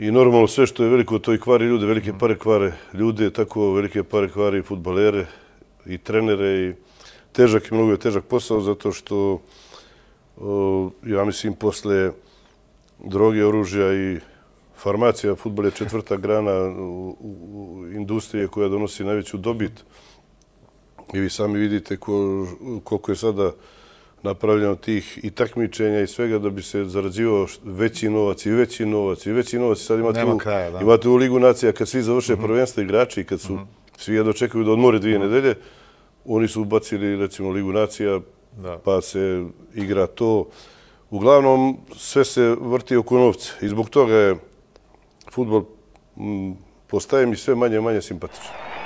I normalno sve što je veliko, to i kvari ljude, velike pare kvare ljude, tako velike pare kvare i futbalere i trenere. I težak i mnogo je težak posao, zato što, ja mislim, posle droge, oružja i farmacija, futbol je četvrta grana u industrije koja donosi najveću dobit. I vi sami vidite koliko je sada napravljeno tih i takmičenja i svega da bi se zarađivao veći novac i veći novac i veći novac. Sad imate, Nema u, kraja, Ligu nacija kad svi završe mhm. prvenstvo igrači i kad su mhm. svi jedno očekuju da odmore dvije mhm. nedelje, oni su ubacili recimo Ligu nacija pa se igra to. Uglavnom sve se vrti oko novca i zbog toga je futbol postaje mi sve manje i manje simpatično.